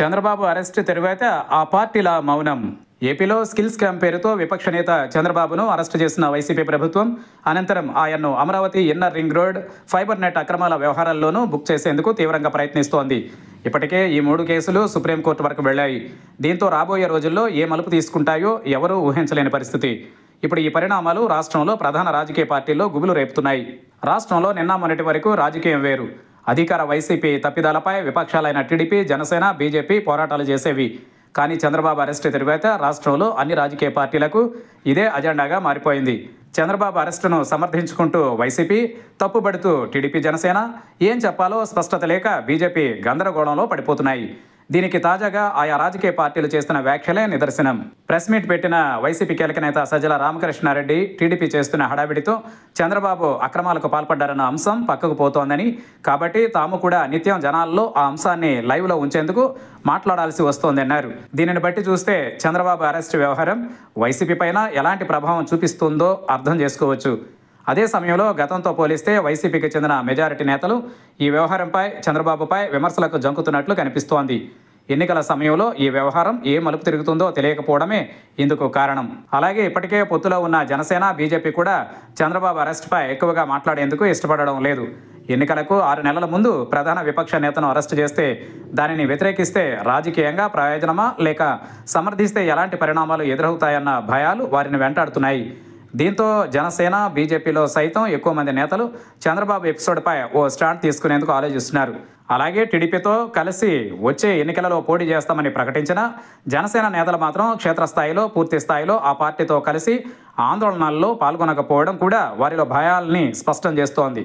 Chandrababu arrest తరువాత ఆ పార్టీల మౌనం ఏపీలో స్కిల్స్ క్యాంప్ పేరుతో విపక్ష నేత చంద్రబాబును అరెస్టు చేసిన వైసీపీ ప్రభుత్వం అనంతరం ఆయన్ను Amaravati inner ring road fibre net అక్రమాల వ్యవహారాల్లోనూ బుక్ చేసేందుకు తీవ్రంగా ప్రయత్నిస్తోంది ఇప్పటికే ఈ మూడు కేసులు సుప్రీంకోర్టు వరకు వెళ్లాయి దీంతో రాబోయే రోజుల్లో ఏ మలుపు తీసుకుంటాయో ఎవరూ ఊహించలేని పరిస్థితి ఇప్పుడు ఈ పరిణామాలు రాష్ట్రంలో ప్రధాన రాజకీయ పార్టీల్లో గుబులు రేపుతున్నాయి రాష్ట్రంలో నిన్న మొన్నటి వరకు రాజకీయం వేరు అధికార వైసీపీ తప్పిదాలపై విపక్షాలైన టీడీపీ జనసేన బీజేపీ పోరాటాలు చేసేవి కానీ చంద్రబాబు అరెస్ట్ తర్వాత రాష్ట్రంలో అన్ని రాజకీయ పార్టీలకు ఇదే అజెండాగా మారిపోయింది చంద్రబాబు అరెస్టును సమర్థించుకుంటూ వైసీపీ తప్పుబడుతూ టీడీపీ జనసేన ఏం చెప్పాలో స్పష్టత లేక బీజేపీ గందరగోళంలో పడిపోతున్నాయి దీనికి తాజాగా ఆయా రాజకీయ పార్టీలు చేస్తున్న వ్యాఖ్యలే నిదర్శనం ప్రెస్ మీట్ పెట్టిన వైసీపీ కీలక నేత సజ్జల రామకృష్ణారెడ్డి టీడీపీ చేస్తున్న హడావిడితో చంద్రబాబు అక్రమాలకు పాల్పడ్డారన్న అంశం పక్కకు పోతోందని కాబట్టి తాము కూడా నిత్యం జనాల్లో ఆ అంశాన్ని లైవ్లో ఉంచేందుకు మాట్లాడాల్సి వస్తోందన్నారు దీనిని బట్టి చూస్తే చంద్రబాబు అరెస్ట్ వ్యవహారం వైసీపీ పైన ఎలాంటి ప్రభావం చూపిస్తుందో అర్థం చేసుకోవచ్చు అదే సమయంలో గతంతో పోలిస్తే వైసీపీకి చెందిన మెజారిటీ నేతలు ఈ వ్యవహారంపై చంద్రబాబుపై విమర్శలకు జంకుతున్నట్లు కనిపిస్తోంది ఎన్నికల సమయంలో ఈ వ్యవహారం ఏ మలుపు తిరుగుతుందో తెలియకపోవడమే ఇందుకు కారణం అలాగే ఇప్పటికే పొత్తులో ఉన్న జనసేన బీజేపీ కూడా చంద్రబాబు అరెస్ట్పై ఎక్కువగా మాట్లాడేందుకు ఇష్టపడడం లేదు ఎన్నికలకు ఆరు నెలల ముందు ప్రధాన విపక్ష నేతను అరెస్టు చేస్తే దానిని వ్యతిరేకిస్తే రాజకీయంగా ప్రయోజనమా లేక సమర్థిస్తే ఎలాంటి పరిణామాలు ఎదురవుతాయన్న భయాలు వారిని వెంటాడుతున్నాయి దీంతో జనసేన బీజేపీలో సైతం ఎక్కువ మంది నేతలు చంద్రబాబు ఎపిసోడ్పై ఓ స్టాండ్ తీసుకునేందుకు ఆలోచిస్తున్నారు అలాగే టీడీపీతో కలిసి వచ్చే ఎన్నికలలో పోటీ చేస్తామని ప్రకటించిన జనసేన నేతలు మాత్రం క్షేత్రస్థాయిలో పూర్తి స్థాయిలో ఆ పార్టీతో కలిసి ఆందోళనల్లో పాల్గొనకపోవడం కూడా వారిలో భయాల్ని స్పష్టం చేస్తోంది